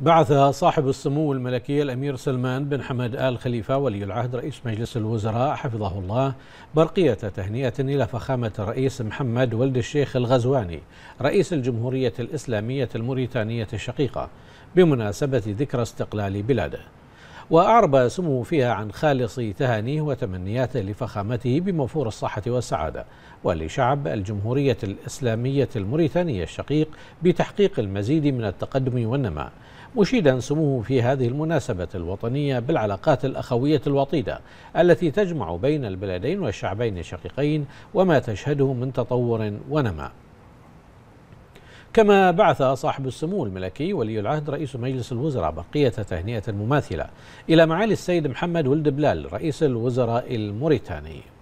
بعث صاحب السمو الملكي الأمير سلمان بن حمد آل خليفة ولي العهد رئيس مجلس الوزراء حفظه الله برقية تهنئة إلى فخامة الرئيس محمد ولد الشيخ الغزواني رئيس الجمهورية الإسلامية الموريتانية الشقيقة بمناسبة ذكرى استقلال بلاده وأعرب سمو فيها عن خالص تهانيه وتمنياته لفخامته بموفور الصحة والسعادة ولشعب الجمهورية الإسلامية الموريتانية الشقيق بتحقيق المزيد من التقدم والنماء مشيدا سموه في هذه المناسبة الوطنية بالعلاقات الأخوية الوطيدة التي تجمع بين البلدين والشعبين الشقيقين وما تشهده من تطور ونماء كما بعث صاحب السمو الملكي ولي العهد رئيس مجلس الوزراء بقية تهنئة مماثلة إلى معالي السيد محمد ولد بلال رئيس الوزراء الموريتاني